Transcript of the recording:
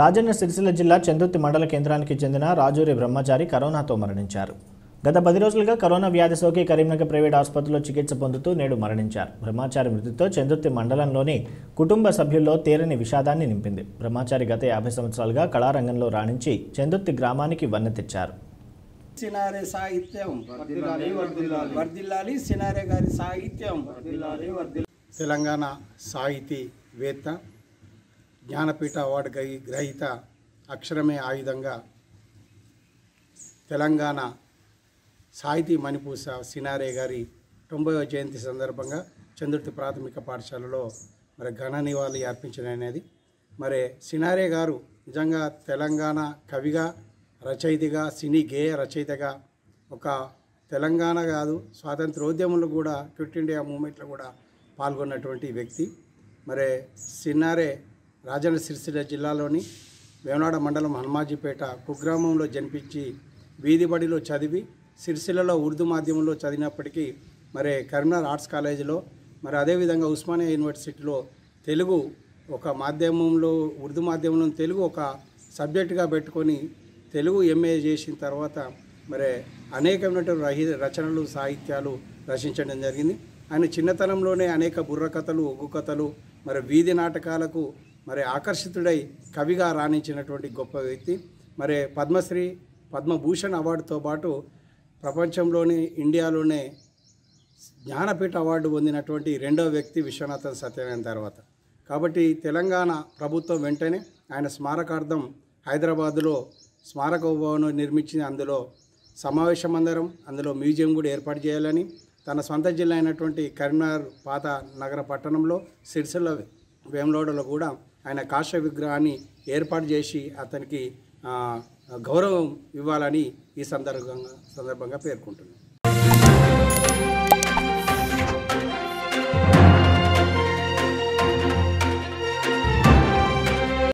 రాజన్న సిరిసిల్ల జిల్లా చందుర్తి మండల కేంద్రానికి చెందిన రాజూరి బ్రహ్మచారి కరోనాతో మరణించారు గత పది రోజులుగా కరోనా వ్యాధి సోకి కరీంనగర్ ప్రైవేట్ ఆసుపత్రిలో చికిత్స పొందుతూ నేడు మరణించారు బ్రహ్మచారి మృతితో చందుర్తి మండలంలోని కుటుంబ సభ్యుల్లో తీరని విషాదాన్ని నింపింది బ్రహ్మచారి గత యాభై సంవత్సరాలుగా కళారంగంలో రాణించి చందుర్తి గ్రామానికి వన్నె తెచ్చారు సినారే సాహిత్యం సాహిత్యం తెలంగాణ సాహితీ వేత్త జ్ఞానపీఠ అవార్డు గ్రహీత అక్షరమే ఆయుధంగా తెలంగాణ సాహితీ మణిపూస సినారే గారి తొంభైవ జయంతి సందర్భంగా చంద్రుతి ప్రాథమిక పాఠశాలలో మరి ఘన నివాళి అర్పించడం అనేది మరి సినారే గారు నిజంగా తెలంగాణ కవిగా రచయితగా సినీ గేయ రచయితగా ఒక తెలంగాణ కాదు స్వాతంత్రోద్యమంలో కూడా క్విట్ ఇండియా మూమెంట్లో కూడా పాల్గొన్నటువంటి వ్యక్తి మరి సిన్నారే రాజన్న సిరిసిల్ల జిల్లాలోని వేమనాడ మండలం హనుమాజీపేట కుగ్రామంలో జనిపించి వీధిబడిలో చదివి సిరిసిల్లలో ఉర్దూ మాధ్యమంలో చదివినప్పటికీ మరి కరీంనగర్ ఆర్ట్స్ కాలేజీలో మరి అదేవిధంగా ఉస్మానియా యూనివర్సిటీలో తెలుగు ఒక మాధ్యమంలో ఉర్దూ మాధ్యమంలో తెలుగు ఒక సబ్జెక్టుగా పెట్టుకొని తెలుగు ఎంఏ చేసిన తర్వాత మరి అనేకమైనటువంటి రహి రచనలు సాహిత్యాలు రచించడం జరిగింది ఆయన చిన్నతనంలోనే అనేక బుర్రకథలు ఒగ్గు కథలు మరి వీధి నాటకాలకు మరి ఆకర్షితుడై కవిగా రాణించినటువంటి గొప్ప వ్యక్తి మరి పద్మశ్రీ పద్మభూషణ్ అవార్డుతో పాటు ప్రపంచంలోనే ఇండియాలోనే జ్ఞానపీఠ అవార్డు పొందినటువంటి రెండో వ్యక్తి విశ్వనాథన్ సత్యనారాయణ తర్వాత కాబట్టి తెలంగాణ ప్రభుత్వం వెంటనే ఆయన స్మారకార్థం హైదరాబాదులో స్మారక భవనం నిర్మించిన అందులో సమావేశ మందిరం అందులో మ్యూజియం కూడా ఏర్పాటు చేయాలని తన సొంత జిల్లా అయినటువంటి కరీంనగర్ పాత నగర పట్టణంలో సిరిసిల్ల వేములోడలో కూడా ఆయన కాష విగ్రహాన్ని ఏర్పాటు చేసి అతనికి గౌరవం ఇవ్వాలని ఈ సందర్భంగా సందర్భంగా పేర్కొంటుంది